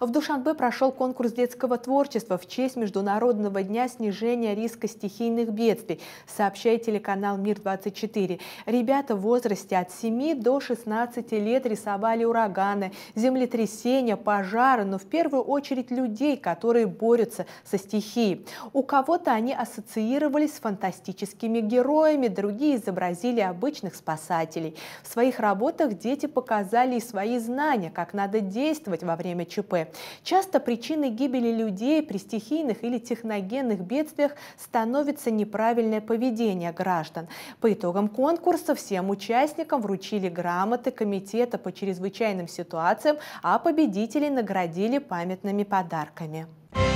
В Душанбе прошел конкурс детского творчества в честь Международного дня снижения риска стихийных бедствий, сообщает телеканал «Мир-24». Ребята в возрасте от 7 до 16 лет рисовали ураганы, землетрясения, пожары, но в первую очередь людей, которые борются со стихией. У кого-то они ассоциировались с фантастическими героями, другие изобразили обычных спасателей. В своих работах дети показали и свои знания, как надо действовать во время ЧП. Часто причиной гибели людей при стихийных или техногенных бедствиях становится неправильное поведение граждан. По итогам конкурса всем участникам вручили грамоты Комитета по чрезвычайным ситуациям, а победителей наградили памятными подарками. Thank you